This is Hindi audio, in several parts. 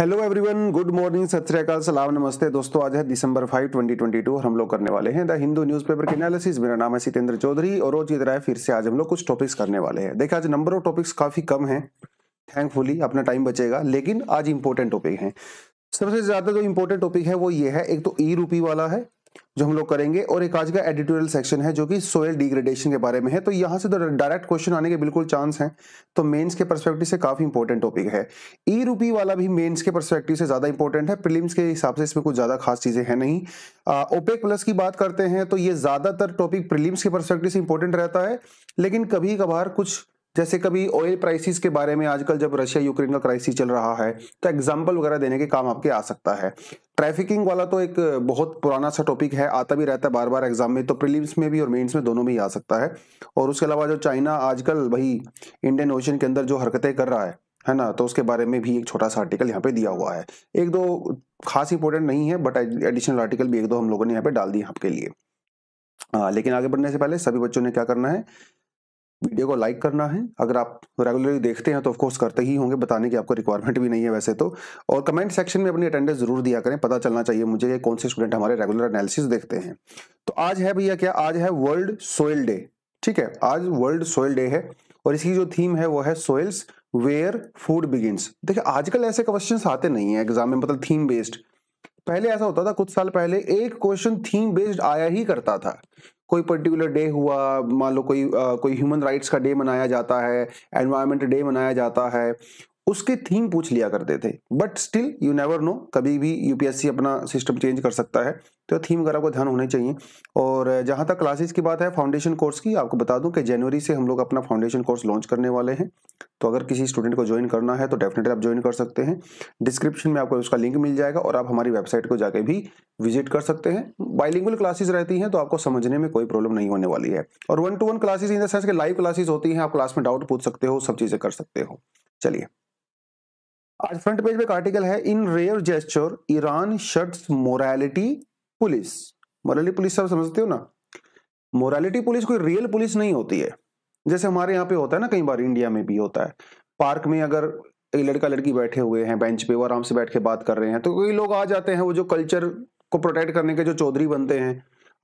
हेलो एवरीवन गुड मॉर्निंग सत सलाम नमस्ते दोस्तों आज है दिसंबर 5 2022 और हम लोग करने वाले हैं द हिंदू न्यूज़पेपर के एनालिसिस मेरा नाम है सितेंद्र चौधरी और रोज की तरह फिर से आज हम लोग कुछ टॉपिक्स करने वाले हैं देखिए आज नंबर ऑफ टॉपिक्स काफ़ी कम है थैंकफुली अपना टाइम बचेगा लेकिन आज इंपॉर्टेंट टॉपिक है सबसे ज़्यादा जो इंपॉर्टेंट इम्पोर्टेंट टॉपिक है वो ये है एक तो ई रूपी वाला है जो हम लोग करेंगे और एक आज का एडिटोरियल सेक्शन है जो कि सोयल डिग्रेडेशन के बारे में है तो यहाँ से तो डायरेक्ट क्वेश्चन आने के बिल्कुल चांस हैं तो मेंस के परस्पेक्टिव से काफी इंपॉर्टेंट टॉपिक है ई रूपी वाला भी मेंस के परस्पेक्टिव से ज्यादा इंपॉर्टेंट है प्रीलिम्स के हिसाब से इसमें कुछ ज्यादा खास चीजें हैं नहीं ओपेक प्लस की बात करते हैं तो ये ज्यादातर टॉपिक प्रिलिम्स के परस्पेक्टिव से इंपॉर्टेंट रहता है लेकिन कभी कभार कुछ जैसे कभी ऑयल प्राइसिस के बारे में आजकल जब रशिया यूक्रेन का क्राइसिस चल रहा है तो एग्जाम्पल वगैरह देने के काम आपके आ सकता है ट्रैफिकिंग वाला तो एक बहुत पुराना सा टॉपिक है आता भी रहता है बार बार एग्जाम में तो प्रीलिम्स में भी और मेंस में दोनों में ही आ सकता है और उसके अलावा जो चाइना आजकल भाई इंडियन ओशन के अंदर जो हरकतें कर रहा है है ना तो उसके बारे में भी एक छोटा सा आर्टिकल यहाँ पे दिया हुआ है एक दो खास इंपॉर्टेंट नहीं है बट एडिशनल आर्टिकल भी एक दो हम लोगों ने यहाँ पे डाल दिए आपके लिए आ, हाँ, लेकिन आगे बढ़ने से पहले सभी बच्चों ने क्या करना है वीडियो को लाइक करना है अगर आप रेगुलरली देखते हैं तो ऑफकोर्स करते ही होंगे बताने की आपको रिक्वायरमेंट भी नहीं है वैसे तो और कमेंट सेक्शन में अपनी अटेंडेंस जरूर दिया करें पता चलना चाहिए मुझे कि कौन से स्टूडेंट हमारे रेगुलर एनालिसिस देखते हैं तो आज है भैया क्या आज है वर्ल्ड सोयल डे ठीक है आज वर्ल्ड सोयल डे है और इसकी जो थीम है वो है सोयल्स वेयर फूड बिगिनस देखिए आजकल ऐसे क्वेश्चन आते नहीं है एग्जाम में मतलब थीम बेस्ड पहले ऐसा होता था कुछ साल पहले एक क्वेश्चन थीम बेस्ड आया ही करता था कोई पर्टिकुलर डे हुआ मान लो कोई आ, कोई ह्यूमन राइट्स का डे मनाया जाता है एनवायरमेंट डे मनाया जाता है उसके थीम पूछ लिया करते थे but still you never know कभी भी यूपीएससी अपना सिस्टम चेंज कर सकता है तो थीम वगैरह को ध्यान होने चाहिए और जहाँ तक क्लासेस की बात है फाउंडेशन कोर्स की आपको बता दूं कि जनवरी से हम लोग अपना फाउंडेशन कोर्स लॉन्च करने वाले हैं तो अगर किसी स्टूडेंट को ज्वाइन करना है तो डेफिनेटली आप ज्वाइन कर सकते हैं डिस्क्रिप्शन में आपको उसका लिंक मिल जाएगा और आप हमारी वेबसाइट को जाके भी विजिट कर सकते हैं बाइलिंगुअल क्लासेस रहती हैं तो आपको समझने में कोई प्रॉब्लम नहीं होने वाली है और one to one classes in the sense के लाइव क्लासेज होती हैं आप क्लास में डाउट पूछ सकते हो सब चीज़ें कर सकते हो चलिए आज फ्रंट पेज पे एक आर्टिकल है in rare gesture Iran shuts morality police morality police सब समझते हो ना मोरालिटी पुलिस कोई रियल पुलिस नहीं होती है जैसे हमारे यहाँ पे होता है ना कई बार इंडिया में भी होता है पार्क में अगर एक लड़का लड़की बैठे हुए हैं बेंच पे वो आराम से बैठ के बात कर रहे हैं तो कई लोग आ जाते हैं वो जो कल्चर को प्रोटेक्ट करने के जो चौधरी बनते हैं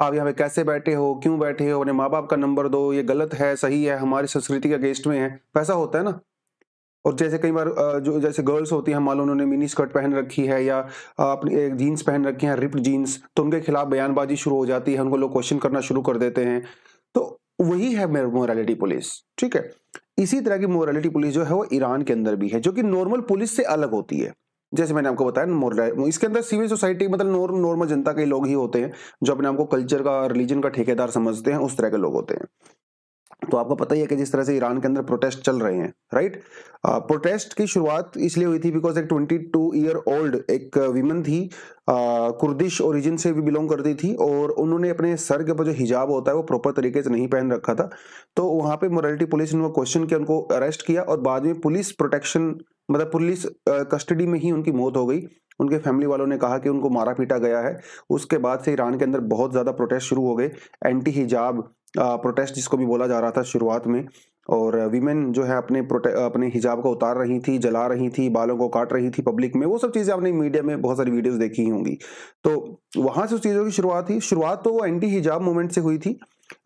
आप यहाँ पे कैसे बैठे हो क्यों बैठे हो अपने माँ बाप का नंबर दो ये गलत है सही है हमारी संस्कृति के अगेंस्ट में है वैसा होता है ना और जैसे कई बार जो जैसे गर्ल्स होती हैं मान लो उन्होंने मिनी स्कर्ट पहन रखी है या अपनी जीन्स पहन रखी हैं रिप्ड जीन्स तो उनके खिलाफ बयानबाजी शुरू हो जाती है उनको लोग क्वेश्चन करना शुरू कर देते हैं तो वही है मोरालिटी पुलिस ठीक है इसी तरह की मोरालिटी पुलिस जो है वो ईरान के अंदर भी है जो कि नॉर्मल पुलिस से अलग होती है जैसे मैंने आपको बताया इसके अंदर सिविल सोसाइटी मतलब नॉर्मल नौर, नॉर्मल जनता के लोग ही होते हैं जो अपने आपको कल्चर का रिलीजन का ठेकेदार समझते हैं उस तरह के लोग होते हैं तो आपको पता ही है कि जिस तरह से ईरान के अंदर प्रोटेस्ट चल रहे हैं राइट प्रोटेस्ट की शुरुआत इसलिए हुई थी बिकॉज एक 22 ईयर ओल्ड एक विमन थी कुर्दिश ओरिजिन से भी बिलोंग करती थी और उन्होंने अपने सर के ऊपर जो हिजाब होता है वो प्रॉपर तरीके से नहीं पहन रखा था तो वहाँ पे मोरालिटी पुलिस ने क्वेश्चन किया उनको अरेस्ट किया और बाद में पुलिस प्रोटेक्शन मतलब पुलिस कस्टडी में ही उनकी मौत हो गई उनके फैमिली वालों ने कहा कि उनको मारा पीटा गया है उसके बाद से ईरान के अंदर बहुत ज़्यादा प्रोटेस्ट शुरू हो गए एंटी हिजाब प्रोटेस्ट जिसको भी बोला जा रहा था शुरुआत में और वीमेन जो है अपने अपने हिजाब को उतार रही थी जला रही थी बालों को काट रही थी पब्लिक में वो सब चीज़ें आपने मीडिया में बहुत सारी वीडियोस देखी ही होंगी तो वहाँ से उस चीज़ों की शुरुआत थी शुरुआत तो वो एंटी हिजाब मूवमेंट से हुई थी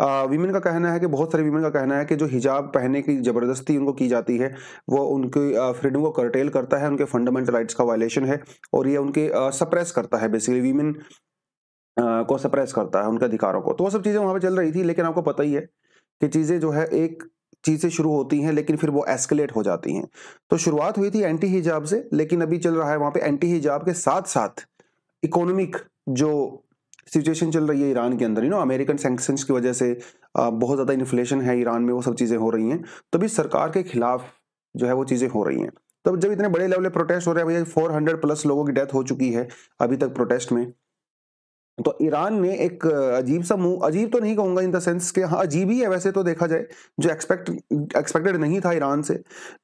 वीमेन का कहना है कि बहुत सारे वीमेन का कहना है कि जो हिजाब पहनने की ज़बरदस्ती उनको की जाती है वो उनके फ्रीडम को करटेल करता है उनके फंडामेंटल राइट्स का वायलेशन है और ये उनके सप्रेस करता है बेसिकली वीमेन को सप्रेस करता है उनके अधिकारों को तो वो सब चीज़ें वहाँ पर चल रही थी लेकिन आपको पता ही है कि चीज़ें जो है एक चीज़ से शुरू होती हैं लेकिन फिर वो एस्केलेट हो जाती हैं तो शुरुआत हुई थी एंटी हिजाब से लेकिन अभी चल रहा है वहाँ पे एंटी हिजाब के साथ साथ इकोनॉमिक जो सिचुएशन चल रही है ईरान के अंदर यू नो अमेरिकन सेंक्शन की वजह से बहुत ज़्यादा इन्फ्लेशन है ईरान में वो सब चीज़ें हो रही हैं तो भी सरकार के खिलाफ जो है वो चीज़ें हो रही हैं तो जब इतने बड़े लेवल पर प्रोटेस्ट हो रहे हैं भैया फोर प्लस लोगों की डेथ हो चुकी है अभी तक प्रोटेस्ट में तो ईरान ने एक अजीब सा मूव अजीब तो नहीं कहूंगा इन द सेंस के हाँ अजीब ही है वैसे तो देखा जाए जो एक्सपेक्ट एक्सपेक्टेड नहीं था ईरान से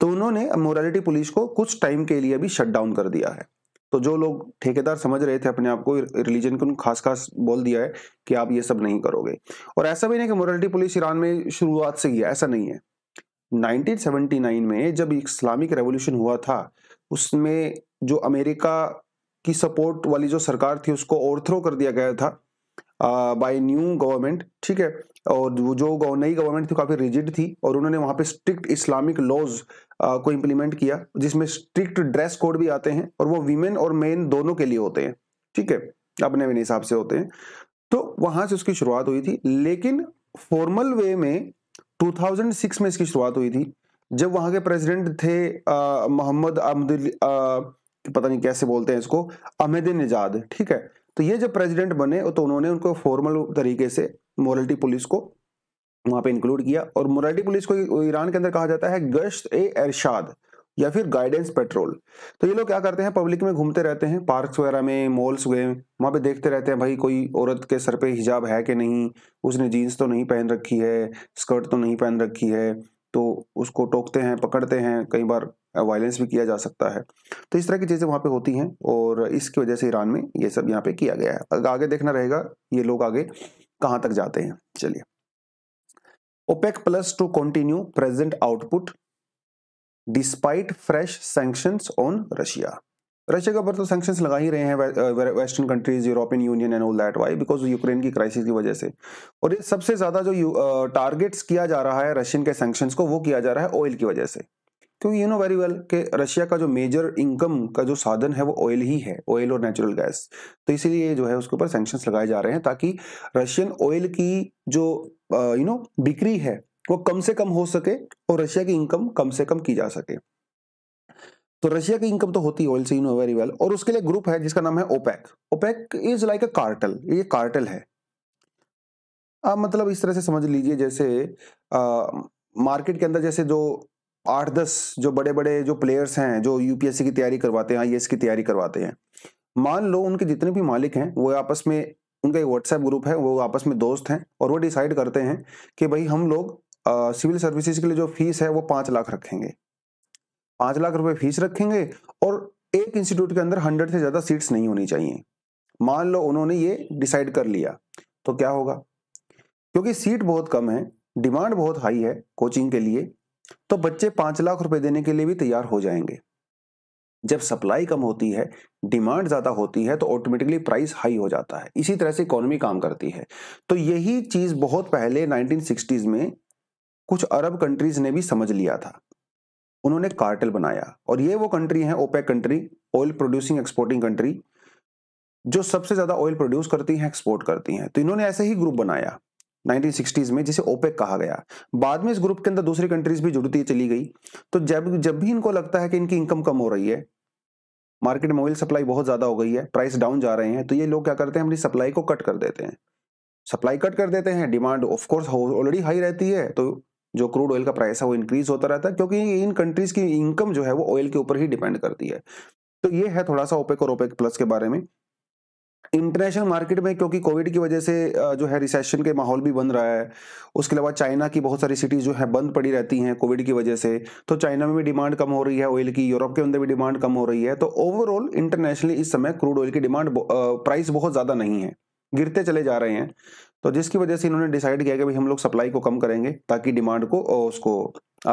तो उन्होंने मोरालिटी पुलिस को कुछ टाइम के लिए भी शट डाउन कर दिया है तो जो लोग ठेकेदार समझ रहे थे अपने आप को रिलीजन को खास खास बोल दिया है कि आप ये सब नहीं करोगे और ऐसा भी नहीं कि मोरालिटी पुलिस ईरान में शुरुआत से किया ऐसा नहीं है 1979 में जब इस्लामिक रेवोल्यूशन हुआ था उसमें जो अमेरिका की सपोर्ट वाली जो सरकार थी उसको और थ्रो कर दिया गया था बाय न्यू गवर्नमेंट ठीक है और जो नई गवर्नमेंट थी काफ़ी रिजिड थी और उन्होंने वहां पे स्ट्रिक्ट इस्लामिक लॉज को इंप्लीमेंट किया जिसमें स्ट्रिक्ट ड्रेस कोड भी आते हैं और वो वीमेन और मेन दोनों के लिए होते हैं ठीक है अपने अपने हिसाब से होते हैं तो वहां से उसकी शुरुआत हुई थी लेकिन फॉर्मल वे में 2006 में इसकी शुरुआत हुई थी जब वहां के प्रेसिडेंट थे मोहम्मद पता नहीं कैसे बोलते हैं इसको अहमदिन निजाद ठीक है तो ये जब प्रेसिडेंट बने तो उन्होंने उनको फॉर्मल तरीके से मोरलिटी पुलिस को वहां पे इंक्लूड किया और मोरलिटी पुलिस को ईरान के अंदर कहा जाता है गश्त ए अरशाद या फिर गाइडेंस पेट्रोल तो ये लोग क्या करते हैं पब्लिक में घूमते रहते हैं पार्क्स वगैरह में मॉल्स गए वहाँ पे देखते रहते हैं भाई कोई औरत के सर पे हिजाब है कि नहीं उसने जीन्स तो नहीं पहन रखी है स्कर्ट तो नहीं पहन रखी है तो उसको टोकते हैं पकड़ते हैं कई बार वायलेंस भी किया जा सकता है तो इस तरह की चीज़ें वहाँ पे होती हैं और इसकी वजह से ईरान में ये सब यहाँ पे किया गया है आगे देखना रहेगा ये लोग आगे कहाँ तक जाते हैं चलिए OPEC plus to continue present output despite fresh sanction on Russia Russia के ऊपर तो सेंक्शन लगा ही रहे हैं western countries European union and all that why because Ukraine की क्राइसिस की वजह से और ये सबसे ज़्यादा जो टारगेट्स किया जा रहा है रशियन के सेंक्शन को वो किया जा रहा है ऑयल की वजह से क्योंकि यू नो वेरी वेल कि रशिया का जो मेजर इनकम का जो साधन है वो ऑयल ही है ऑयल और नेचुरल गैस तो इसीलिए जो है उसके ऊपर सेंक्शन लगाए जा रहे हैं ताकि रशियन ऑयल की जो यू नो बिक्री है वो कम से कम हो सके और रशिया की इनकम कम से कम की जा सके तो रशिया की इनकम तो होती है ऑयल से यू नो वेरी वेल और उसके लिए ग्रुप है जिसका नाम है OPEC OPEC is like a cartel ये कार्टल है आप मतलब इस तरह से समझ लीजिए जैसे आ, मार्केट के अंदर जैसे जो आठ दस जो बड़े बड़े जो प्लेयर्स हैं जो यूपीएससी की तैयारी करवाते हैं आई की तैयारी करवाते हैं मान लो उनके जितने भी मालिक हैं वो आपस में उनका एक व्हाट्सएप ग्रुप है वो आपस में दोस्त हैं और वो डिसाइड करते हैं कि भाई हम लोग सिविल सर्विसेज के लिए जो फीस है वो पाँच लाख रखेंगे पाँच लाख रुपये फीस रखेंगे और एक इंस्टीट्यूट के अंदर हंड्रेड से ज़्यादा सीट्स नहीं होनी चाहिए मान लो उन्होंने ये डिसाइड कर लिया तो क्या होगा क्योंकि सीट बहुत कम है डिमांड बहुत हाई है कोचिंग के लिए तो बच्चे पांच लाख रुपए देने के लिए भी तैयार हो जाएंगे जब सप्लाई कम होती है डिमांड ज़्यादा होती है तो ऑटोमेटिकली प्राइस हाई हो जाता है इसी तरह से इकोनॉमी काम करती है तो यही चीज़ बहुत पहले 1960s में कुछ अरब कंट्रीज़ ने भी समझ लिया था उन्होंने कार्टेल बनाया और ये वो कंट्री हैं OPEC country oil producing exporting country जो सबसे ज़्यादा ऑयल प्रोड्यूस करती हैं एक्सपोर्ट करती हैं तो इन्होंने ऐसे ही ग्रुप बनाया 1960s में जिसे ओपेक कहा गया बाद में इस ग्रुप के अंदर दूसरी कंट्रीज भी जुड़ती चली गई तो जब जब भी इनको लगता है कि इनकी इनकम कम हो रही है मार्केट में ऑयल सप्लाई बहुत ज़्यादा हो गई है प्राइस डाउन जा रहे हैं तो ये लोग क्या करते हैं अपनी सप्लाई को कट कर देते हैं सप्लाई कट कर देते हैं डिमांड ऑफकोर्स ऑलरेडी हाई रहती है तो जो क्रूड ऑयल का प्राइस है वो इंक्रीज होता रहता है क्योंकि इन कंट्रीज की इनकम जो है वो ऑयल के ऊपर ही डिपेंड करती है तो ये है थोड़ा सा ओपेक और ओपेक प्लस के बारे में इंटरनेशनल मार्केट में क्योंकि कोविड की वजह से जो है रिसेशन के माहौल भी बन रहा है उसके अलावा चाइना की बहुत सारी सिटीज़ जो है बंद पड़ी रहती हैं कोविड की वजह से तो चाइना में भी डिमांड कम हो रही है ऑयल की यूरोप के अंदर भी डिमांड कम हो रही है तो ओवरऑल इंटरनेशनली इस समय क्रूड ऑयल की डिमांड प्राइस बहुत ज़्यादा नहीं है गिरते चले जा रहे हैं तो जिसकी वजह से इन्होंने डिसाइड किया कि भाई हम लोग सप्लाई को कम करेंगे ताकि डिमांड को उसको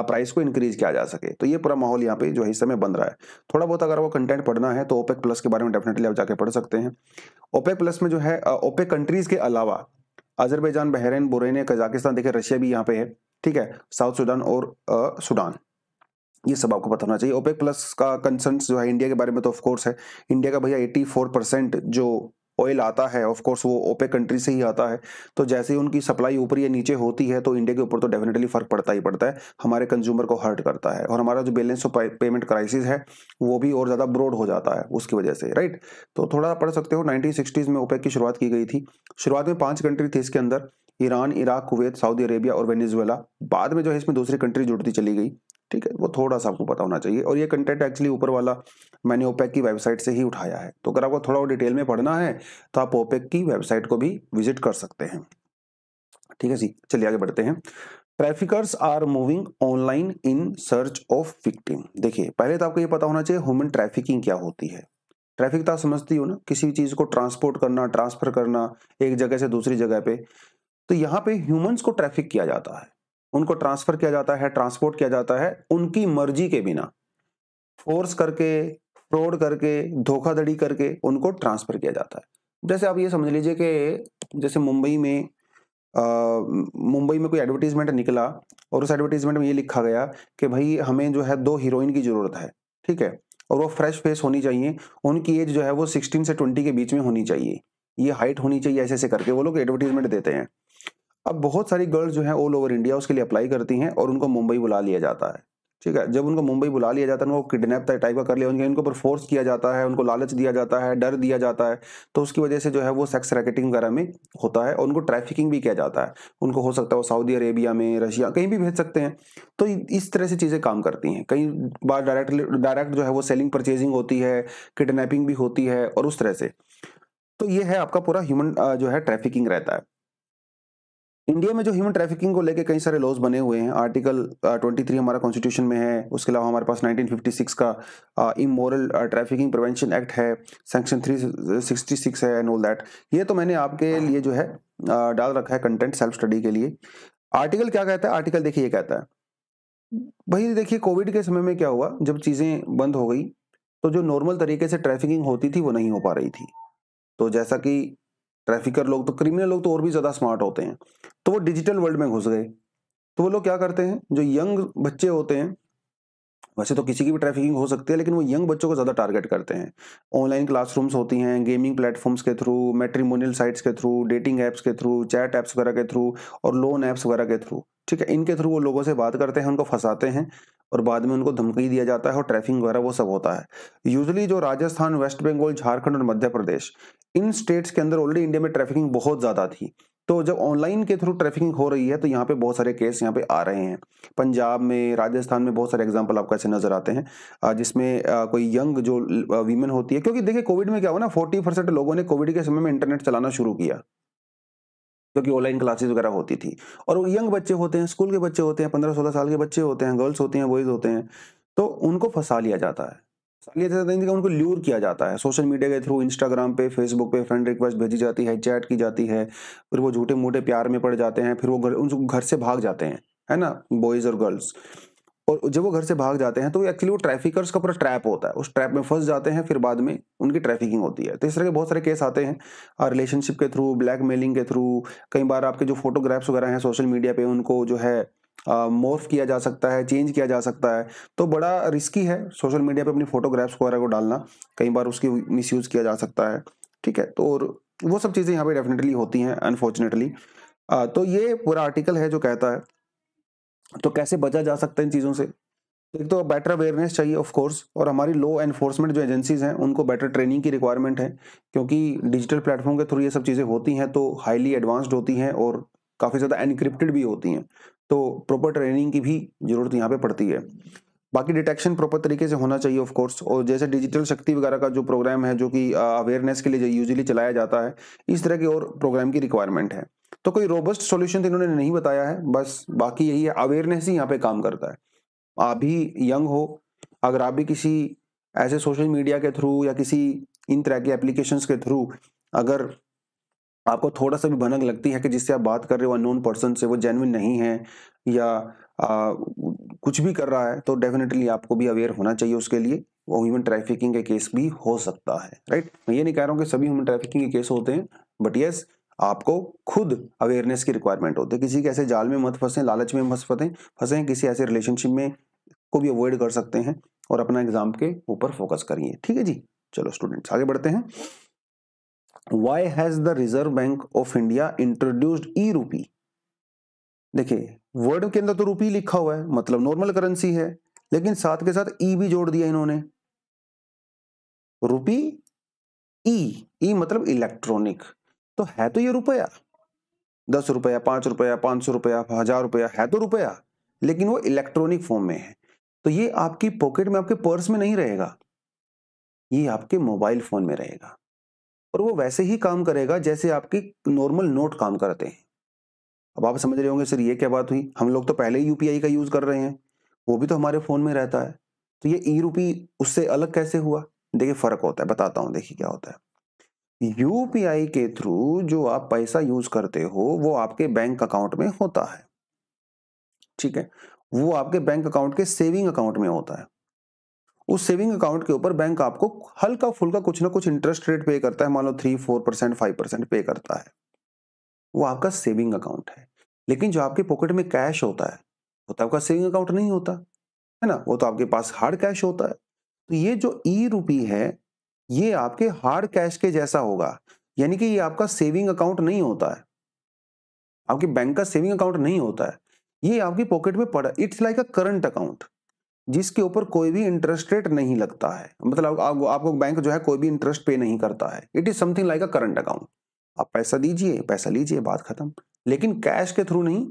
प्राइस को इंक्रीज किया जा सके तो ये पूरा माहौल यहाँ पे जो है इस समय बन रहा है थोड़ा बहुत अगर वो कंटेंट पढ़ना है तो ओपेक प्लस के बारे में डेफिनेटली आप जाके पढ़ सकते हैं ओपेक प्लस में जो है ओपेक कंट्रीज के अलावा अजरबैजान बहरीन बुरेन कजाकिस्तान देखिए रशिया भी यहाँ पे है ठीक है साउथ सूडान और सूडान ये सब आपको बताना चाहिए ओपेक प्लस का कंसर्न जो है इंडिया के बारे में तो ऑफकोर्स है इंडिया का भैया 84 परसेंट जो ऑयल आता है ऑफ कोर्स वो ओपे कंट्री से ही आता है तो जैसे ही उनकी सप्लाई ऊपर या नीचे होती है तो इंडिया के ऊपर तो डेफिनेटली फर्क पड़ता ही पड़ता है हमारे कंज्यूमर को हर्ट करता है और हमारा जो बैलेंस ऑफ पेमेंट क्राइसिस है वो भी और ज़्यादा ब्रॉड हो जाता है उसकी वजह से राइट तो थोड़ा पढ़ सकते हो नाइनटीन में ओपेक की शुरुआत की गई थी शुरुआत में पाँच कंट्री थी इसके अंदर Iran Iraq Kuwait Saudi Arabia और वेनेजुएला बाद में जो है इसमें दूसरी कंट्री जुड़ती चली गई ठीक है वो थोड़ा सा आपको पता होना चाहिए और ये कंटेंट एक्चुअली ऊपर वाला मैंने ओपेक की वेबसाइट से ही उठाया है तो अगर आपको थोड़ा और डिटेल में पढ़ना है तो आप ओपेक की वेबसाइट को भी विजिट कर सकते हैं ठीक है जी चलिए आगे बढ़ते हैं traffickers are moving online in search of victim देखिए पहले तो आपको ये पता होना चाहिए ह्यूमन ट्रैफिकिंग क्या होती है ट्रैफिक तो आप समझती हो ना किसी भी चीज़ को ट्रांसपोर्ट करना ट्रांसफर करना एक जगह से दूसरी जगह पे तो यहाँ पे ह्यूमंस को ट्रैफिक किया जाता है उनको ट्रांसफर किया जाता है ट्रांसपोर्ट किया जाता है उनकी मर्जी के बिना फोर्स करके फ्रॉड करके धोखाधड़ी करके उनको ट्रांसफर किया जाता है जैसे आप ये समझ लीजिए कि जैसे मुंबई में मुंबई में कोई एडवर्टीजमेंट निकला और उस एडवर्टीजमेंट में ये लिखा गया कि भाई हमें जो है दो हीरोइन की ज़रूरत है ठीक है और वो फ्रेश फेस होनी चाहिए उनकी एज जो है वो सिक्सटीन से ट्वेंटी के बीच में होनी चाहिए ये हाइट होनी चाहिए ऐसे ऐसे करके वो लोग एडवर्टीजमेंट देते हैं अब बहुत सारी गर्ल्स जो हैं ऑल ओवर इंडिया उसके लिए अप्लाई करती हैं और उनको मुंबई बुला लिया जाता है ठीक है जब उनको मुंबई बुला लिया जाता है उनको किडनैप टाइप का कर लिया उनके उनके ऊपर फोर्स किया जाता है उनको लालच दिया जाता है डर दिया जाता है तो उसकी वजह से जो है वो सेक्स रैकेटिंग वगैरह में होता है और उनको ट्रैफिकिंग भी किया जाता है उनको हो सकता है वो सऊदी अरेबिया में रशिया कहीं भी भेज सकते हैं तो इस तरह से चीज़ें काम करती हैं कई बार डायरेक्ट डायरेक्ट जो है वो सेलिंग परचेजिंग होती है किडनैपिंग भी होती है और उस तरह से तो ये है आपका पूरा ह्यूमन जो है ट्रैफिकिंग रहता है इंडिया में जो ह्यूमन ट्रैफिकिंग को लेकर कई सारे लॉज बने हुए हैं आर्टिकल 23 uh, हमारा कॉन्स्टिट्यूशन में है उसके अलावा हमारे पास 1956 का इमोरल ट्रैफिकिंग प्रिवेंशन एक्ट है सेक्शन 366 है एंड ऑल दैट ये तो मैंने आपके लिए जो है uh, डाल रखा है कंटेंट सेल्फ स्टडी के लिए आर्टिकल क्या कहता है आर्टिकल देखिए ये कहता है भाई देखिए कोविड के समय में क्या हुआ जब चीज़ें बंद हो गई तो जो नॉर्मल तरीके से ट्रैफिकिंग होती थी वो नहीं हो पा रही थी तो जैसा कि ट्रैफिकर लोग तो क्रिमिनल लोग तो और भी ज़्यादा स्मार्ट होते हैं तो वो डिजिटल वर्ल्ड में घुस गए तो वो लोग क्या करते हैं जो यंग बच्चे होते हैं वैसे तो किसी की भी ट्रैफिकिंग हो सकती है लेकिन वो यंग बच्चों को ज़्यादा टारगेट करते हैं ऑनलाइन क्लासरूम्स होती हैं गेमिंग प्लेटफॉर्म्स के थ्रू मेट्रीमोनियल साइट्स के थ्रू डेटिंग ऐप्स के थ्रू चैट ऐप्स वगैरह के थ्रू और लोन ऐप्स वगैरह के थ्रू ठीक है इनके थ्रू वो लोगों से बात करते हैं उनको फंसाते हैं और बाद में उनको धमकी दिया जाता है और ट्रैफिंग वगैरह वो सब होता है यूजली जो राजस्थान वेस्ट बंगाल झारखंड और मध्य प्रदेश इन स्टेट्स के अंदर ऑलरेडी इंडिया में ट्रैफिकिंग बहुत ज़्यादा थी तो जब ऑनलाइन के थ्रू ट्रैफिकिंग हो रही है तो यहाँ पे बहुत सारे केस यहाँ पे आ रहे हैं पंजाब में राजस्थान में बहुत सारे एग्जांपल आपको ऐसे नजर आते हैं जिसमें कोई यंग जो वीमेन होती है क्योंकि देखिए कोविड में क्या हुआ ना फोर्टी परसेंट लोगों ने कोविड के समय में इंटरनेट चलाना शुरू किया जो कि ऑनलाइन क्लासेस वगैरह होती थी और यंग बच्चे होते हैं स्कूल के बच्चे होते हैं पंद्रह सोलह साल के बच्चे होते हैं गर्ल्स होती हैं बॉयज़ होते हैं तो उनको फंसा लिया जाता है लिया जाता है उनको ल्यूर किया जाता है सोशल मीडिया के थ्रू इंस्टाग्राम पे फेसबुक पे फ्रेंड रिक्वेस्ट भेजी जाती है चैट की जाती है फिर वो झूठे मूठे प्यार में पड़ जाते हैं फिर वो घर उनको घर से भाग जाते हैं है ना बॉयज़ और गर्ल्स और जब वो घर से भाग जाते हैं तो एक्चुअली वो ट्रैफिकर्स का पूरा ट्रैप होता है उस ट्रैप में फंस जाते हैं फिर बाद में उनकी ट्रैफिकिंग होती है तो इस तरह के बहुत सारे केस आते हैं रिलेशनशिप के थ्रू ब्लैक मेलिंग के थ्रू कई बार आपके जो फोटोग्राफ्स वगैरह हैं सोशल मीडिया पे उनको जो है मोर्फ किया जा सकता है चेंज किया जा सकता है तो बड़ा रिस्की है सोशल मीडिया पे अपनी फोटोग्राफ्स वगैरह को डालना कई बार उसकी मिसयूज़ किया जा सकता है ठीक है तो और वो सब चीज़ें यहाँ पे डेफिनेटली होती हैं अनफॉर्चुनेटली तो ये पूरा आर्टिकल है जो कहता है तो कैसे बचा जा सकता है इन चीज़ों से एक तो बेटर अवेयरनेस चाहिए ऑफ कोर्स और हमारी लॉ एनफोर्समेंट जो एजेंसीज हैं उनको बेटर ट्रेनिंग की रिक्वायरमेंट है क्योंकि डिजिटल प्लेटफॉर्म के थ्रू ये सब चीज़ें होती हैं तो हाईली एडवांस्ड होती हैं और काफ़ी ज़्यादा एनक्रिप्टेड भी होती हैं तो प्रॉपर ट्रेनिंग की भी ज़रूरत यहाँ पर पड़ती है बाकी डिटेक्शन प्रॉपर तरीके से होना चाहिए ऑफ कोर्स और जैसे डिजिटल शक्ति वगैरह का जो प्रोग्राम है जो कि अवेयरनेस के लिए यूजली चलाया जाता है इस तरह के और प्रोग्राम की रिक्वायरमेंट है तो कोई रोबस्ट तो सॉल्यूशन इन्होंने नहीं बताया है बस बाकी यही है अवेयरनेस ही यहाँ पे काम करता है आप भी यंग हो अगर आप भी किसी ऐसे सोशल मीडिया के थ्रू या किसी इन तरह के एप्लीकेशन के थ्रू अगर आपको थोड़ा सा भी भनक लगती है कि जिससे आप बात कर रहे हो अननोन पर्सन से वो जेनविन नहीं है या आ, कुछ भी कर रहा है तो डेफिनेटली आपको भी अवेयर होना चाहिए उसके लिए वो ह्यूमन ट्रैफिकिंग के केस भी हो सकता है राइट मैं ये नहीं कह रहा हूँ कि सभी ह्यूमन ट्रैफिकिंग के केस होते हैं बट यस आपको खुद अवेयरनेस की रिक्वायरमेंट होती है किसी के ऐसे जाल में मत फंसें लालच में मत फंसें फंसें किसी ऐसे रिलेशनशिप में को भी अवॉइड कर सकते हैं और अपना एग्जाम के ऊपर फोकस करिए ठीक है जी चलो स्टूडेंट्स आगे बढ़ते हैं why has the Reserve Bank of India introduced e rupee देखिए वर्ड के अंदर तो रूपी लिखा हुआ है मतलब नॉर्मल करेंसी है लेकिन साथ के साथ ई e भी जोड़ दिया इन्होंने रूपी ई ई मतलब इलेक्ट्रॉनिक तो है तो ये रुपया दस रुपया पांच रुपया पांच सौ रुपया हजार रुपया है तो रुपया लेकिन वो इलेक्ट्रॉनिक फॉर्म में है तो ये आपकी पॉकेट में आपके पर्स में नहीं रहेगा ये आपके मोबाइल फोन में रहेगा और वो वैसे ही काम करेगा जैसे आपके नॉर्मल नोट काम करते हैं अब आप समझ रहे होंगे सर ये क्या बात हुई हम लोग तो पहले ही यूपीआई का यूज कर रहे हैं वो भी तो हमारे फोन में रहता है तो ये ई रूपी उससे अलग कैसे हुआ देखिए फर्क होता है बताता हूँ देखिए क्या होता है यूपीआई के थ्रू जो आप पैसा यूज करते हो वो आपके बैंक अकाउंट में होता है ठीक है वो आपके बैंक अकाउंट के सेविंग अकाउंट में होता है उस सेविंग अकाउंट के ऊपर बैंक आपको हल्का फुल्का कुछ ना कुछ इंटरेस्ट रेट पे करता है मान लो three four percent five percent पे करता है वो आपका सेविंग अकाउंट है लेकिन जो आपके पॉकेट में कैश होता है वो तो आपका सेविंग अकाउंट नहीं होता है ना वो तो आपके पास हार्ड कैश होता है तो ये जो ई रूपी है ये आपके हार्ड कैश के जैसा होगा यानी कि ये आपका सेविंग अकाउंट नहीं होता है आपके बैंक का सेविंग अकाउंट नहीं होता है ये आपकी पॉकेट में पड़ा it's like a current account जिसके ऊपर कोई भी इंटरेस्ट रेट नहीं लगता है मतलब आप, आपको बैंक जो है कोई भी इंटरेस्ट पे नहीं करता है it is something like a current account आप पैसा दीजिए पैसा लीजिए बात खत्म लेकिन कैश के थ्रू नहीं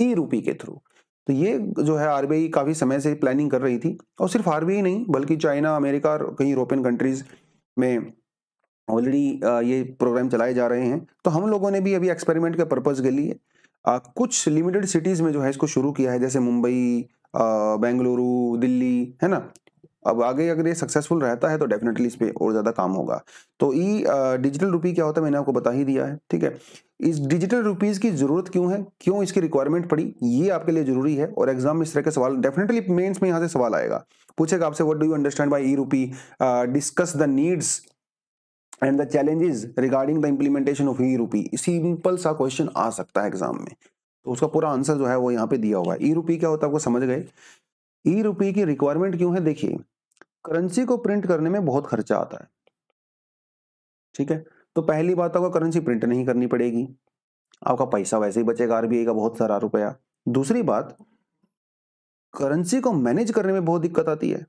ई रूपी के थ्रू तो ये जो है आरबीआई काफ़ी समय से प्लानिंग कर रही थी और सिर्फ आरबीआई नहीं बल्कि चाइना अमेरिका और कई यूरोपियन कंट्रीज़ में ऑलरेडी ये प्रोग्राम चलाए जा रहे हैं तो हम लोगों ने भी अभी एक्सपेरिमेंट के पर्पज़ के लिए कुछ लिमिटेड सिटीज़ में जो है इसको शुरू किया है जैसे मुंबई बेंगलुरु दिल्ली है ना अब आगे अगर ये सक्सेसफुल रहता है तो डेफिनेटली इस पर और ज़्यादा काम होगा तो ई डिजिटल रुपी क्या होता है मैंने आपको बता ही दिया है ठीक है इस डिजिटल रुपीज़ की ज़रूरत क्यों है क्यों इसकी रिक्वायरमेंट पड़ी ये आपके लिए ज़रूरी है और एग्जाम में इस तरह के सवाल डेफिनेटली मेंस में यहाँ से सवाल आएगा पूछेगा आपसे what do you understand by e rupee discuss the needs and the challenges regarding the implementation of e rupee simple सा क्वेश्चन आ सकता है एग्जाम में तो उसका पूरा आंसर जो है वो यहाँ पे दिया हुआ है ई रूपी क्या होता है आपको समझ गए ई रूपी की रिक्वायरमेंट क्यों है देखिए करेंसी को प्रिंट करने में बहुत खर्चा आता है ठीक है तो पहली बात तो आपको करेंसी प्रिंट नहीं करनी पड़ेगी आपका पैसा वैसे ही बचेगा आरबीआई का बहुत सारा रुपया दूसरी बात करेंसी को मैनेज करने में बहुत दिक्कत आती है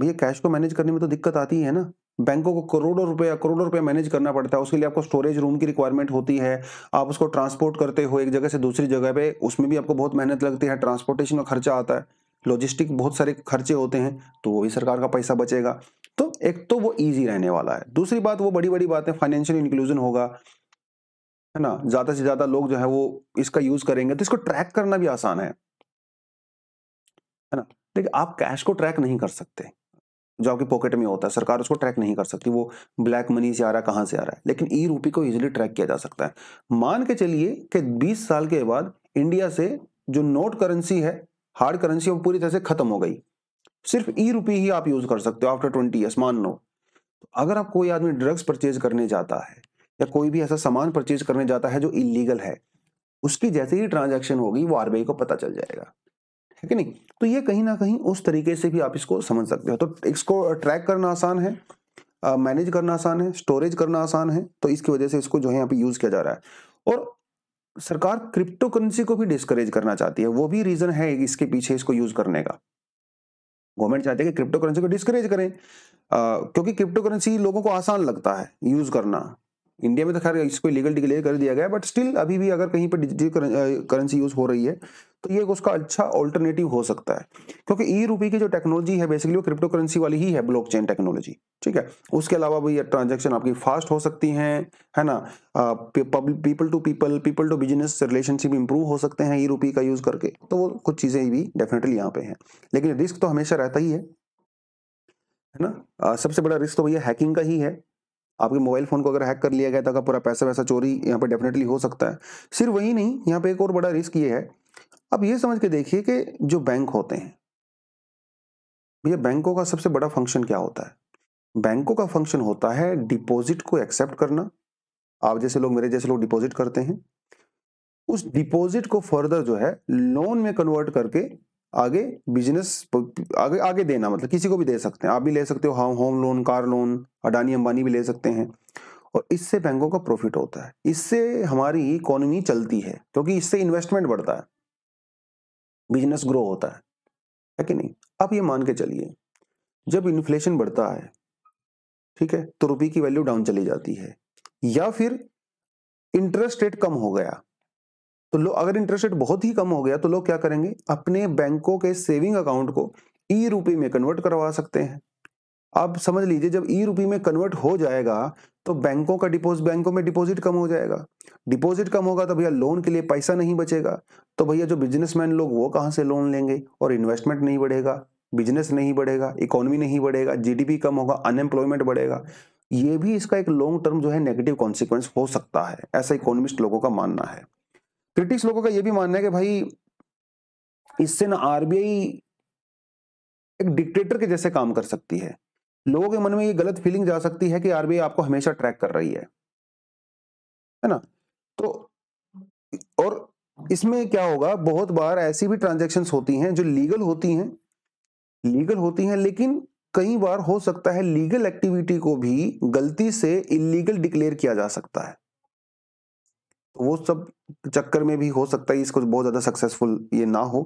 भैया कैश को मैनेज करने में तो दिक्कत आती है ना बैंकों को करोड़ों रुपया करोड़ों रुपया मैनेज करना पड़ता है उसके लिए आपको स्टोरेज रूम की रिक्वायरमेंट होती है आप उसको ट्रांसपोर्ट करते हो एक जगह से दूसरी जगह पे उसमें भी आपको बहुत मेहनत लगती है ट्रांसपोर्टेशन का खर्चा आता है लॉजिस्टिक बहुत सारे खर्चे होते हैं तो वो भी सरकार का पैसा बचेगा तो एक तो वो ईजी रहने वाला है दूसरी बात वो बड़ी बड़ी बात है फाइनेंशियल इंक्लूजन होगा है ना ज़्यादा से ज़्यादा लोग जो है वो इसका यूज़ करेंगे तो इसको ट्रैक करना भी आसान है है ना देखिए आप कैश को ट्रैक नहीं कर सकते जो आपके पॉकेट में होता है सरकार उसको ट्रैक नहीं कर सकती वो ब्लैक मनी से आ रहा है कहाँ से आ रहा है लेकिन ई रूपी को इजीली ट्रैक किया जा सकता है मान के चलिए कि 20 साल के बाद इंडिया से जो नोट करेंसी है हार्ड करेंसी अब पूरी तरह से खत्म हो गई सिर्फ ई रुपी ही आप यूज कर सकते हो आफ्टर ट्वेंटी ईयर्स मान लो तो अगर आप कोई आदमी ड्रग्स परचेज करने जाता है या कोई भी ऐसा सामान परचेज करने जाता है जो इलीगल है उसकी जैसे ही ट्रांजेक्शन होगी वो आरबीआई को पता चल जाएगा है कि नहीं तो ये कहीं ना कहीं उस तरीके से भी आप इसको समझ सकते हो तो इसको ट्रैक करना आसान है मैनेज करना आसान है स्टोरेज करना आसान है तो इसकी वजह से इसको जो है यहाँ पे यूज किया जा रहा है और सरकार क्रिप्टो करेंसी को भी डिस्करेज करना चाहती है वो भी रीजन है इसके पीछे इसको यूज करने का गवर्नमेंट चाहती है कि क्रिप्टो करेंसी को डिस्करेज करें आ, क्योंकि क्रिप्टो करेंसी लोगों को आसान लगता है यूज करना इंडिया में तो खैर इसको लीगल डिक्लेयर कर दिया गया बट स्टिल अभी भी अगर कहीं पर डिजिटल करेंसी यूज हो रही है तो ये उसका अच्छा ऑल्टरनेटिव हो सकता है क्योंकि ई रूपी की जो टेक्नोलॉजी है बेसिकली वो क्रिप्टो करेंसी वाली ही है ब्लॉकचेन टेक्नोलॉजी ठीक है उसके अलावा भी ट्रांजेक्शन आपकी फास्ट हो सकती हैं है ना people to people people to business relationship improve हो सकते हैं ई रूपी का यूज करके तो वो कुछ चीज़ें भी डेफिनेटली यहाँ पे है लेकिन रिस्क तो हमेशा रहता ही है ना सबसे बड़ा रिस्क तो भैया हैकिंग का ही है आपके मोबाइल फ़ोन को अगर हैक कर लिया गया तो आपका पूरा पैसा वैसा चोरी यहाँ पर डेफिनेटली हो सकता है सिर्फ वही नहीं यहाँ पे एक और बड़ा रिस्क ये है अब ये समझ के देखिए कि जो बैंक होते हैं भैया बैंकों का सबसे बड़ा फंक्शन क्या होता है बैंकों का फंक्शन होता है डिपॉजिट को एक्सेप्ट करना आप जैसे लोग मेरे जैसे लोग डिपॉजिट करते हैं उस डिपॉजिट को फर्दर जो है लोन में कन्वर्ट करके आगे बिजनेस आगे आगे देना मतलब किसी को भी दे सकते हैं आप भी ले सकते हो home home loan car loan Adani Ambani भी ले सकते हैं और इससे बैंकों का प्रॉफिट होता है इससे हमारी इकोनॉमी चलती है क्योंकि तो इससे इन्वेस्टमेंट बढ़ता है बिजनेस ग्रो होता है है कि नहीं आप ये मान के चलिए जब इन्फ्लेशन बढ़ता है ठीक है तो रुपये की वैल्यू डाउन चली जाती है या फिर इंटरेस्ट रेट कम हो गया तो लोग अगर इंटरेस्ट रेट बहुत ही कम हो गया तो लोग क्या करेंगे अपने बैंकों के सेविंग अकाउंट को ई रूपी में कन्वर्ट करवा सकते हैं आप समझ लीजिए जब ई रूपी में कन्वर्ट हो जाएगा तो बैंकों का डिपोजिट बैंकों में डिपॉजिट कम हो जाएगा डिपॉजिट कम होगा तो भैया लोन के लिए पैसा नहीं बचेगा तो भैया जो बिजनेसमैन लोग वो कहाँ से लोन लेंगे और इन्वेस्टमेंट नहीं बढ़ेगा बिजनेस नहीं बढ़ेगा इकोनॉमी नहीं बढ़ेगा जीडीपी कम होगा अनएम्प्लॉयमेंट बढ़ेगा ये भी इसका एक लॉन्ग टर्म जो है नेगेटिव कॉन्सिक्वेंस हो सकता है ऐसा इकोनॉमिस्ट लोगों का मानना है क्रिटिक्स लोगों का यह भी मानना है कि भाई इससे ना आरबीआई एक डिक्टेटर के जैसे काम कर सकती है लोगों के मन में ये गलत फीलिंग जा सकती है कि आरबीआई आपको हमेशा ट्रैक कर रही है है ना तो और इसमें क्या होगा बहुत बार ऐसी भी ट्रांजेक्शन होती हैं जो लीगल होती हैं लीगल होती हैं लेकिन कई बार हो सकता है लीगल एक्टिविटी को भी गलती से इलीगल डिक्लेयर किया जा सकता है तो वो सब चक्कर में भी हो सकता है इसको बहुत ज़्यादा सक्सेसफुल ये ना हो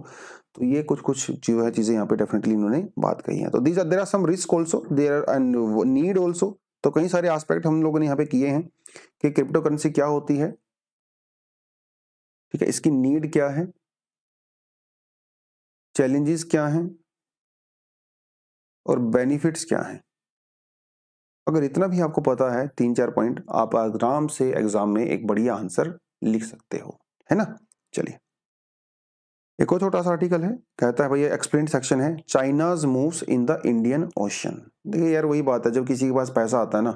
तो ये कुछ कुछ जो है चीज़ें यहाँ पे डेफिनेटली इन्होंने बात कही है तो these are there are some risk also there are need also तो कई सारे एस्पेक्ट हम लोगों ने यहाँ पे किए हैं कि क्रिप्टो करेंसी क्या होती है ठीक है इसकी नीड क्या है चैलेंजेस क्या हैं और बेनिफिट्स क्या हैं अगर इतना भी आपको पता है तीन चार पॉइंट आप आराम से एग्जाम में एक बढ़िया आंसर लिख सकते हो है ना चलिए एक और छोटा सा आर्टिकल है कहता है भैया एक्सप्लेन सेक्शन है China's moves in the Indian Ocean देखिए यार वही बात है जब किसी के पास पैसा आता है ना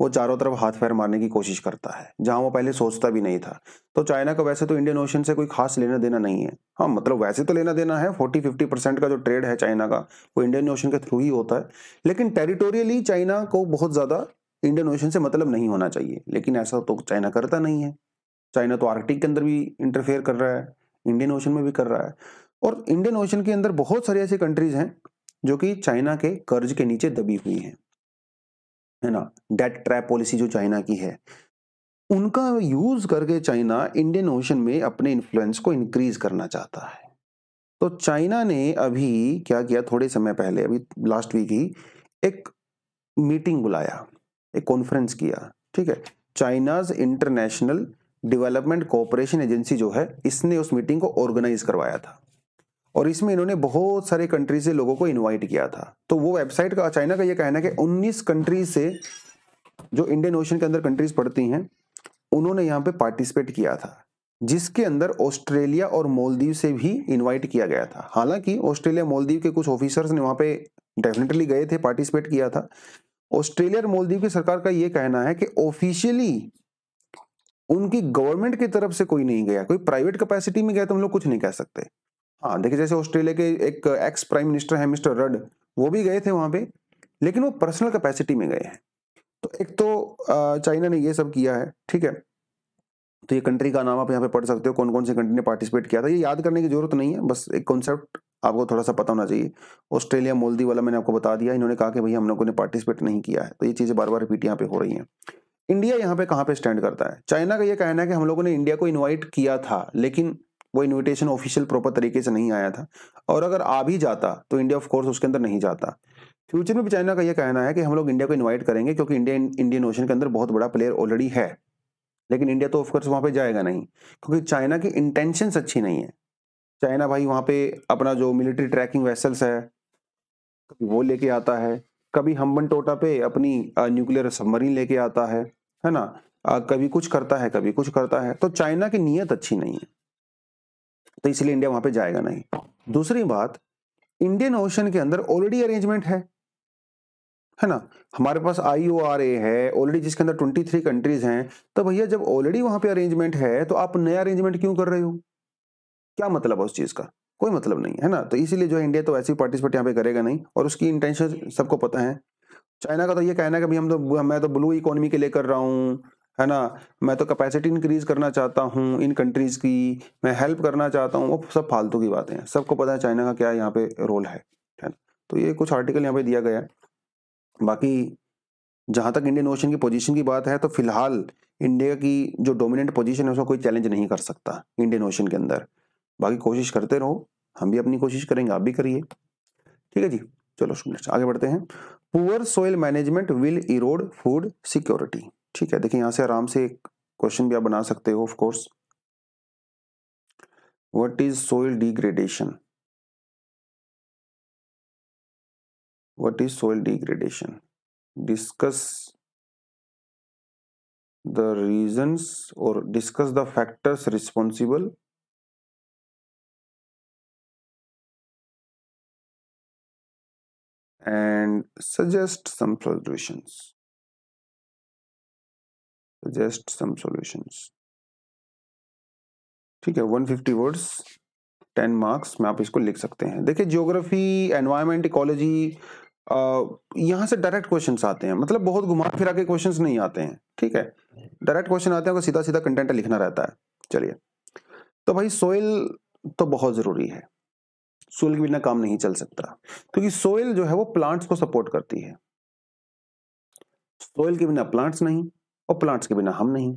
वो चारों तरफ हाथ पैर मारने की कोशिश करता है जहां वो पहले सोचता भी नहीं था तो चाइना का वैसे तो इंडियन ओशन से कोई खास लेना देना नहीं है हाँ मतलब वैसे तो लेना देना है फोर्टी फिफ्टी परसेंट का जो ट्रेड है चाइना का वो इंडियन ओशन के थ्रू ही होता है लेकिन टेरिटोरियली चाइना को बहुत ज़्यादा इंडियन ओशन से मतलब नहीं होना चाहिए लेकिन ऐसा तो चाइना करता नहीं है चाइना तो आर्कटिक के अंदर भी इंटरफेयर कर रहा है इंडियन ओशन में भी कर रहा है और इंडियन ओशन के अंदर बहुत सारी ऐसी कंट्रीज हैं जो कि चाइना के कर्ज के नीचे दबी हुई हैं है ना डेट ट्रैप पॉलिसी जो चाइना की है उनका यूज करके चाइना इंडियन ओशन में अपने इन्फ्लुएंस को इंक्रीज करना चाहता है तो चाइना ने अभी क्या किया थोड़े समय पहले अभी लास्ट वीक ही एक मीटिंग बुलाया एक कॉन्फ्रेंस किया ठीक है China's international development cooperation agency जो है इसने उस मीटिंग को ऑर्गेनाइज करवाया था और इसमें इन्होंने बहुत सारे कंट्री से लोगों को इनवाइट किया था तो वो वेबसाइट का चाइना का ये कहना है कि 19 कंट्रीज से जो इंडियन ओशन के अंदर कंट्रीज पड़ती हैं उन्होंने यहाँ पे पार्टिसिपेट किया था जिसके अंदर ऑस्ट्रेलिया और मोलदीव से भी इन्वाइट किया गया था हालांकि ऑस्ट्रेलिया मोलदीव के कुछ ऑफिसर्स ने वहाँ पे डेफिनेटली गए थे पार्टिसिपेट किया था ऑस्ट्रेलिया और मोलदीव की सरकार का ये कहना है कि ऑफिशियली उनकी गवर्नमेंट की तरफ से कोई नहीं गया कोई प्राइवेट कैपेसिटी में गया तो हम लोग कुछ नहीं कह सकते हाँ देखिए जैसे ऑस्ट्रेलिया के एक एक्स प्राइम मिनिस्टर है मिस्टर रड वो भी गए थे वहां पे लेकिन वो पर्सनल कैपेसिटी में गए हैं तो एक तो चाइना ने ये सब किया है ठीक है तो ये कंट्री का नाम आप यहाँ पे पढ़ सकते हो कौन कौन सी कंट्री ने पार्टिसिपेट किया था ये याद करने की जरूरत नहीं है बस एक कॉन्सेप्ट आपको थोड़ा सा पता होना चाहिए ऑस्ट्रेलिया मोलदी वाला मैंने आपको बता दिया इन्होंने कहा कि भैया हम लोगों ने पार्टिसिपेट नहीं किया है तो ये चीज़ें बार बार रिपीट यहाँ पे हो रही हैं इंडिया यहाँ पे कहाँ पे स्टैंड करता है चाइना का ये कहना है कि हम लोगों ने इंडिया को इनवाइट किया था लेकिन वो इनविटेशन ऑफिशियल प्रॉपर तरीके से नहीं आया था और अगर आ भी जाता तो इंडिया ऑफ कोर्स उसके अंदर नहीं जाता फ्यूचर में भी चाइना का यह कहना है कि हम लोग इंडिया को इन्वाइट करेंगे क्योंकि इंडिया इंडियन ओशन के अंदर बहुत बड़ा प्लेयर ऑलरेडी है लेकिन इंडिया तो ऑफकोर्स वहाँ पे जाएगा नहीं क्योंकि चाइना की इंटेंशन अच्छी नहीं है चाइना भाई वहाँ पर अपना जो मिलिट्री ट्रैकिंग वेसल्स है वो लेके आता है कभी हम्बन टोटा पे अपनी न्यूक्लियर सबमरीन लेके आता है है ना कभी कुछ करता है कभी कुछ करता है तो चाइना की नीयत अच्छी नहीं है तो इसलिए इंडिया वहां पे जाएगा नहीं दूसरी बात इंडियन ओशन के अंदर ऑलरेडी अरेंजमेंट है है ना हमारे पास आई आर ए है ऑलरेडी जिसके अंदर ट्वेंटी थ्री कंट्रीज हैं तो भैया जब ऑलरेडी वहां पे अरेंजमेंट है तो आप नया अरेंजमेंट क्यों कर रहे हो क्या मतलब है उस चीज का कोई मतलब नहीं है ना तो इसीलिए जो इंडिया तो ही पार्टिसिपेट यहाँ पे करेगा नहीं और उसकी इंटेंशन सबको पता है चाइना का तो ये कहना है कि हम तो मैं तो ब्लू इकोनॉमी के लिए कर रहा हूँ है ना मैं तो कैपेसिटी इंक्रीज करना चाहता हूँ इन कंट्रीज़ की मैं हेल्प करना चाहता हूँ वो सब फालतू की बातें हैं सबको पता है चाइना का क्या यहाँ पे रोल है है ना तो ये कुछ आर्टिकल यहाँ पे दिया गया है बाकी जहाँ तक इंडियन ओशन की पोजीशन की बात है तो फिलहाल इंडिया की जो डोमिनेंट पोजीशन है उसको कोई चैलेंज नहीं कर सकता इंडियन ओशन के अंदर बाकी कोशिश करते रहो हम भी अपनी कोशिश करेंगे आप भी करिए ठीक है जी चलो नेक्स्ट अच्छा, आगे बढ़ते हैं poor soil management will erode food security ठीक है देखिए यहां से आराम से एक क्वेश्चन भी आप बना सकते हो of course what is soil degradation what is soil degradation discuss the reasons और discuss the factors responsible and suggest some solutions suggest some solutions ठीक है 150 वर्ड्स 10 मार्क्स में आप इसको लिख सकते हैं देखिए ज्योग्राफी एनवायरमेंट इकोलॉजी यहाँ से डायरेक्ट क्वेश्चंस आते हैं मतलब बहुत घुमा फिरा के क्वेश्चंस नहीं आते हैं ठीक है डायरेक्ट क्वेश्चन आते हैं सीधा सीधा कंटेंट लिखना रहता है चलिए तो भाई सोइल तो बहुत ज़रूरी है सोइल के बिना काम नहीं चल सकता क्योंकि सोइल जो है वो प्लांट्स को सपोर्ट करती है सोइल के बिना प्लांट्स नहीं और प्लांट्स के बिना हम नहीं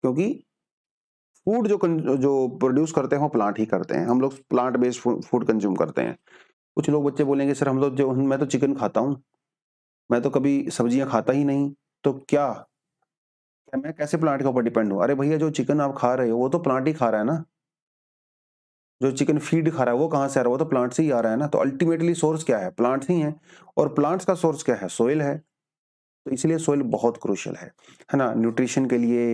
क्योंकि फूड जो जो प्रोड्यूस करते हैं वो प्लांट ही करते हैं हम लोग प्लांट बेस्ड फूड कंज्यूम करते हैं कुछ लोग बच्चे बोलेंगे सर हम लोग तो जो मैं तो चिकन खाता हूँ मैं तो कभी सब्जियां खाता ही नहीं तो क्या मैं कैसे प्लांट के ऊपर डिपेंड हूँ अरे भैया जो चिकन आप खा रहे हो वो तो प्लांट ही खा रहा है ना जो चिकन फीड खा रहा है वो कहाँ से आ रहा है वो तो प्लांट से ही आ रहा है ना तो अल्टीमेटली सोर्स क्या है प्लांट्स ही हैं और प्लांट्स का सोर्स क्या है सोइल है तो इसलिए सोइल बहुत क्रूशल है है ना न्यूट्रिशन के लिए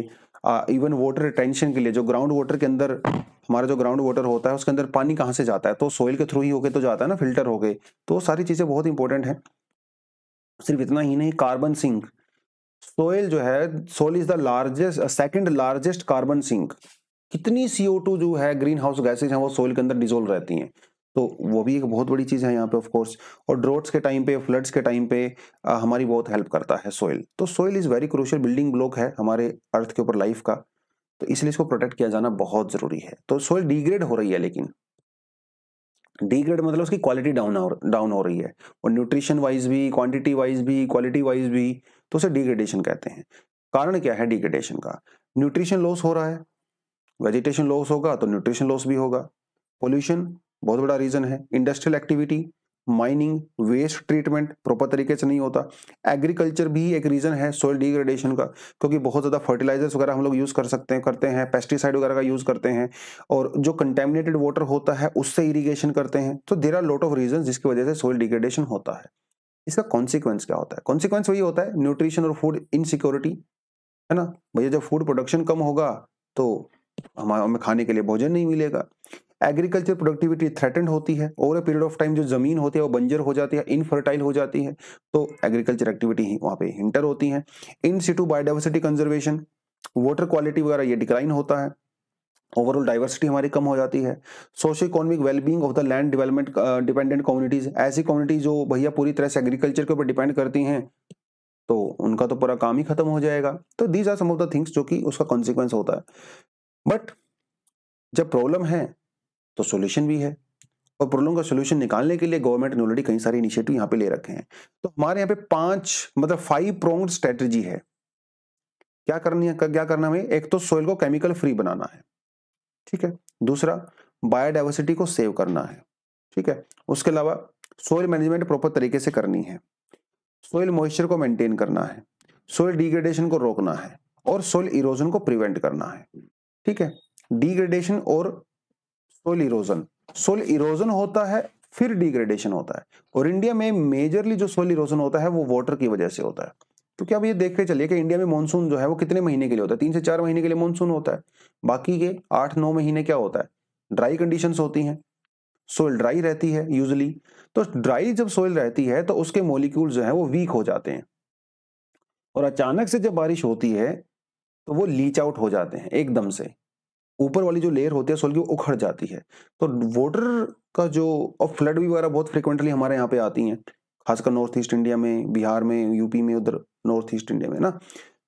इवन वाटर रिटेंशन के लिए जो ग्राउंड वाटर के अंदर हमारा जो ग्राउंड वाटर होता है उसके अंदर पानी कहाँ से जाता है तो सोइल के थ्रू ही होके तो जाता है ना फिल्टर हो गए तो सारी चीज़ें बहुत इंपॉर्टेंट हैं सिर्फ इतना ही नहीं कार्बन सिंक सोइल जो है soil is the largest second largest carbon sink कितनी सीओ टू जो है ग्रीन हाउस गैसेज हैं वो सोइल के अंदर डिजोल्व रहती हैं तो वो भी एक बहुत बड़ी चीज़ है यहाँ पे ऑफ कोर्स और ड्रोट्स के टाइम पे फ्लड्स के टाइम पे आ, हमारी बहुत हेल्प करता है सोइल तो soil is very crucial building block है हमारे अर्थ के ऊपर लाइफ का तो इसलिए इसको प्रोटेक्ट किया जाना बहुत ज़रूरी है तो सोइल डिग्रेड हो रही है लेकिन डिग्रेड मतलब उसकी क्वालिटी डाउन डाउन हो रही है और न्यूट्रिशन वाइज भी क्वान्टिटी वाइज भी क्वालिटी वाइज भी तो उसे डिग्रेडेशन कहते हैं कारण क्या है डिग्रेडेशन का न्यूट्रिशन लॉस हो रहा है वेजिटेशन लॉस होगा तो न्यूट्रिशन लॉस भी होगा पोल्यूशन बहुत बड़ा रीजन है industrial activity mining waste treatment proper तरीके से नहीं होता एग्रीकल्चर भी एक रीज़न है सोयल डिग्रेडेशन का क्योंकि बहुत ज़्यादा फर्टिलाइजर्स वगैरह हम लोग यूज़ कर सकते हैं करते हैं पेस्टिसाइड वगैरह का यूज़ करते हैं और जो कंटेमिनेटेड वाटर होता है उससे इरीगेशन करते हैं तो there are lot of reason जिसकी वजह से सोयल डिग्रेडेशन होता है इसका कॉन्सिक्वेंस क्या होता है कॉन्सिक्वेंस वही होता है न्यूट्रिशन और फूड इनसिक्योरिटी है ना भैया जब फूड प्रोडक्शन कम होगा तो हमारे हमें खाने के लिए भोजन नहीं मिलेगा एग्रीकल्चर प्रोडक्टिविटी थ्रेटेंड होती है over a period of time जो जमीन होती है वो बंजर हो जाती है इनफर्टाइल हो जाती है तो एग्रीकल्चर एक्टिविटी वहाँ पे हिंटर होती है in situ biodiversity conservation water quality वगैरह ये डिक्लाइन होता है ओवरऑल डाइवर्सिटी हमारी कम हो जाती है socio economic wellbeing of the land development dependent communities ऐसी कम्युनिटी जो भैया पूरी तरह से एग्रीकल्चर के ऊपर डिपेंड करती हैं तो उनका तो पूरा काम ही खत्म हो जाएगा तो these are some of the things जो कि उसका कॉन्सिक्वेंस होता है बट जब प्रॉब्लम है तो सोल्यूशन भी है और प्रॉब्लम का सोल्यूशन निकालने के लिए गवर्नमेंट ने ऑलरेडी कई सारे इनिशिएटिव यहाँ पे ले रखे हैं तो हमारे यहाँ पे पांच मतलब फाइव प्रोंग स्ट्रेटेजी है क्या करनी है क्या करना है एक तो सोइल को केमिकल फ्री बनाना है ठीक है दूसरा बायोडाइवर्सिटी को सेव करना है ठीक है उसके अलावा सोइल मैनेजमेंट प्रॉपर तरीके से करनी है सोइल मॉइस्चर को मेंटेन करना है सोइल डिग्रेडेशन को रोकना है और सोइल इरोजन को प्रिवेंट करना है ठीक है डिग्रेडेशन और सोल इरोजन सोल इरोजन होता है फिर डिग्रेडेशन होता है और इंडिया में मेजरली जो सोल इरोजन होता है वो वाटर की वजह से होता है तो क्या आप ये देख के चलिए कि इंडिया में मानसून जो है वो कितने महीने के लिए होता है तीन से चार महीने के लिए मानसून होता है बाकी के आठ नौ महीने क्या होता है ड्राई कंडीशंस होती हैं सोइल ड्राई रहती है यूजली तो ड्राई जब सोइल रहती है तो उसके मोलिक्यूल जो है वो वीक हो जाते हैं और अचानक से जब बारिश होती है तो वो लीच आउट हो जाते हैं एकदम से ऊपर वाली जो लेयर होती है सोल की वो उखड़ जाती है तो वाटर का जो और फ्लड भी वगैरह बहुत फ्रिक्वेंटली हमारे यहाँ पे आती हैं खासकर नॉर्थ ईस्ट इंडिया में बिहार में यूपी में उधर नॉर्थ ईस्ट इंडिया में ना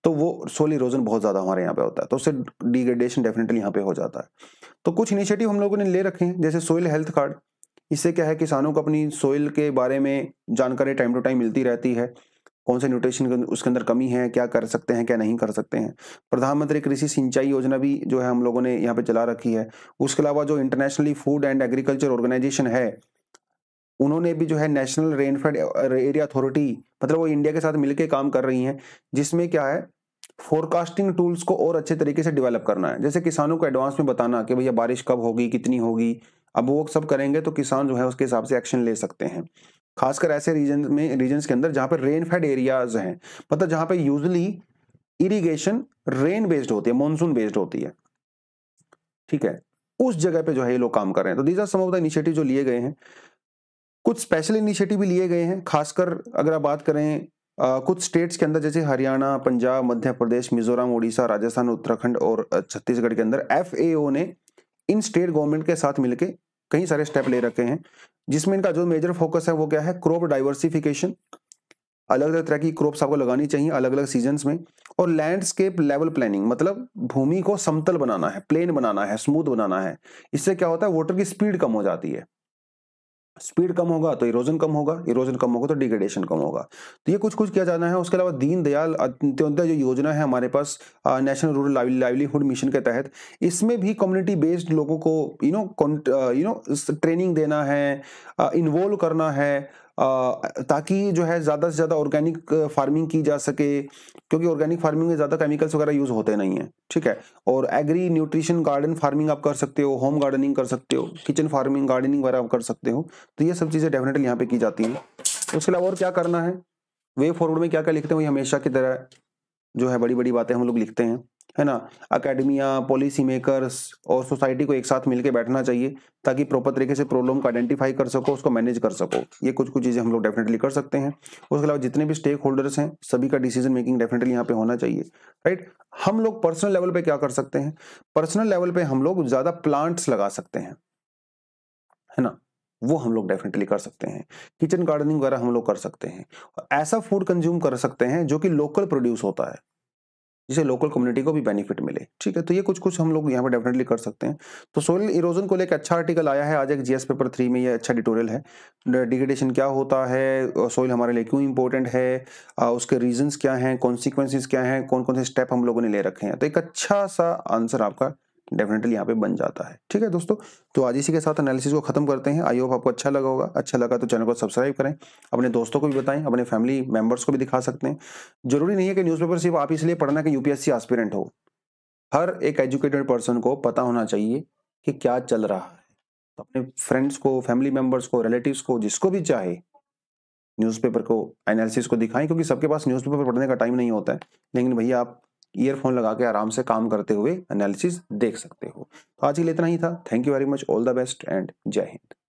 तो वो सोल इरोजन बहुत ज़्यादा हमारे यहाँ पे होता है तो उससे डिग्रेडेशन डेफिनेटली यहाँ पे हो जाता है तो कुछ इनिशिएटिव हम लोगों ने ले रखे हैं जैसे सोइल हेल्थ कार्ड इससे क्या है किसानों को अपनी सोइल के बारे में जानकारी टाइम टू टाइम मिलती रहती है कौन से न्यूट्रिशन उसके अंदर कमी है क्या कर सकते हैं क्या नहीं कर सकते हैं प्रधानमंत्री कृषि सिंचाई योजना भी जो है हम लोगों ने यहाँ पे चला रखी है उसके अलावा जो internationally food and agriculture organisation है उन्होंने भी जो है नेशनल रेनफेड एरिया अथॉरिटी मतलब वो इंडिया के साथ मिलकर काम कर रही हैं जिसमें क्या है फोरकास्टिंग टूल्स को और अच्छे तरीके से डेवलप करना है जैसे किसानों को एडवांस में बताना कि भैया बारिश कब होगी कितनी होगी अब वो सब करेंगे तो किसान जो है उसके हिसाब से एक्शन ले सकते हैं खासकर ऐसे रीजन में रीजन के अंदर जहां पर रेनफेड एरियाज हैं मतलब जहां पर यूजली इरीगेशन रेन बेस्ड होती है मानसून बेस्ड होती है ठीक है उस जगह पे जो है ये लोग काम कर रहे हैं तो these are some of the initiative जो लिए गए हैं कुछ स्पेशल इनिशिएटिव भी लिए गए हैं खासकर अगर आप बात करें आ, कुछ स्टेट्स के अंदर जैसे हरियाणा पंजाब मध्य प्रदेश मिजोरम उड़ीसा राजस्थान उत्तराखंड और छत्तीसगढ़ के अंदर एफ ने इन स्टेट गवर्नमेंट के साथ मिलकर कई सारे स्टेप ले रखे हैं जिसमें इनका जो मेजर फोकस है वो क्या है क्रॉप डाइवर्सिफिकेशन अलग अलग तरह की क्रॉप्स आपको लगानी चाहिए अलग अलग सीजन में और लैंडस्केप लेवल प्लानिंग मतलब भूमि को समतल बनाना है प्लेन बनाना है स्मूथ बनाना है इससे क्या होता है वाटर की स्पीड कम हो जाती है स्पीड कम होगा तो इरोजन कम होगा इरोजन कम होगा तो डिग्रेडेशन कम होगा तो ये कुछ कुछ किया जाना है उसके अलावा दीन दयाल अंत्योदय जो योजना है हमारे पास नेशनल रूरल लाइवलीहुड मिशन के तहत इसमें भी कम्युनिटी बेस्ड लोगों को you know you know training देना है इन्वॉल्व करना है ताकि जो है ज़्यादा से ज़्यादा ऑर्गेनिक फार्मिंग की जा सके क्योंकि ऑर्गेनिक फार्मिंग में ज़्यादा केमिकल्स वगैरह यूज़ होते नहीं हैं ठीक है और एग्री न्यूट्रिशन गार्डन फार्मिंग आप कर सकते हो होम गार्डनिंग कर सकते हो किचन फार्मिंग गार्डनिंग वगैरह आप कर सकते हो तो ये सब चीज़ें डेफिनेटली यहाँ पर की जाती हैं उसके अलावा और क्या करना है वे फॉरवर्ड में क्या क्या लिखते हैं वही हमेशा की तरह जो है बड़ी बड़ी बातें हम लोग लिखते हैं है ना अकेडमिया पॉलिसी मेकर्स और सोसाइटी को एक साथ मिलकर बैठना चाहिए ताकि प्रॉपर तरीके से प्रॉब्लम को आइडेंटिफाई कर सको उसको मैनेज कर सको ये कुछ कुछ चीज़ें हम लोग डेफिनेटली कर सकते हैं उसके अलावा जितने भी स्टेक होल्डर्स हैं सभी का डिसीजन मेकिंग डेफिनेटली यहाँ पे होना चाहिए राइट हम लोग पर्सनल लेवल पे क्या कर सकते हैं पर्सनल लेवल पे हम लोग ज़्यादा प्लांट्स लगा सकते हैं है ना वो हम लोग डेफिनेटली कर सकते हैं किचन गार्डनिंग वगैरह हम लोग कर सकते हैं ऐसा फूड कंज्यूम कर सकते हैं जो कि लोकल प्रोड्यूस होता है जिसे लोकल कम्युनिटी को भी बेनिफिट मिले ठीक है तो ये कुछ कुछ हम लोग यहाँ पर डेफिनेटली कर सकते हैं तो सोयल इरोजन को लेकर अच्छा आर्टिकल आया है आज एक जीएस पेपर थ्री में ये अच्छा डिटोरियल है डिग्रेडेशन क्या होता है सोयल हमारे लिए क्यों इंपॉर्टेंट है उसके रीजंस क्या हैं कॉन्सिक्वेंसेज क्या हैं कौन कौन से स्टेप हम लोगों ने ले रखे हैं तो एक अच्छा सा आंसर आपका डेफिनेटली यहाँ पे बन जाता है ठीक है दोस्तों तो आज इसी के साथ एनालिसिस को खत्म करते हैं आई होप आपको अच्छा लगा होगा अच्छा लगा तो चैनल को सब्सक्राइब करें अपने दोस्तों को भी बताएं अपने फैमिली मेंबर्स को भी दिखा सकते हैं जरूरी नहीं है कि न्यूज़पेपर सिर्फ आप इसलिए पढ़ना कि यूपीएससी एस्पिरेंट हो हर एक एजुकेटेड पर्सन को पता होना चाहिए कि क्या चल रहा है तो अपने फ्रेंड्स को फैमिली मेम्बर्स को रिलेटिव को जिसको भी चाहे न्यूज़पेपर को एनालिसिस को दिखाएं क्योंकि सबके पास न्यूज़पेपर पढ़ने का टाइम नहीं होता है लेकिन भैया आप ईयरफोन लगा के आराम से काम करते हुए एनालिसिस देख सकते हो तो आज के लिए इतना ही था thank you very much all the best and Jai Hind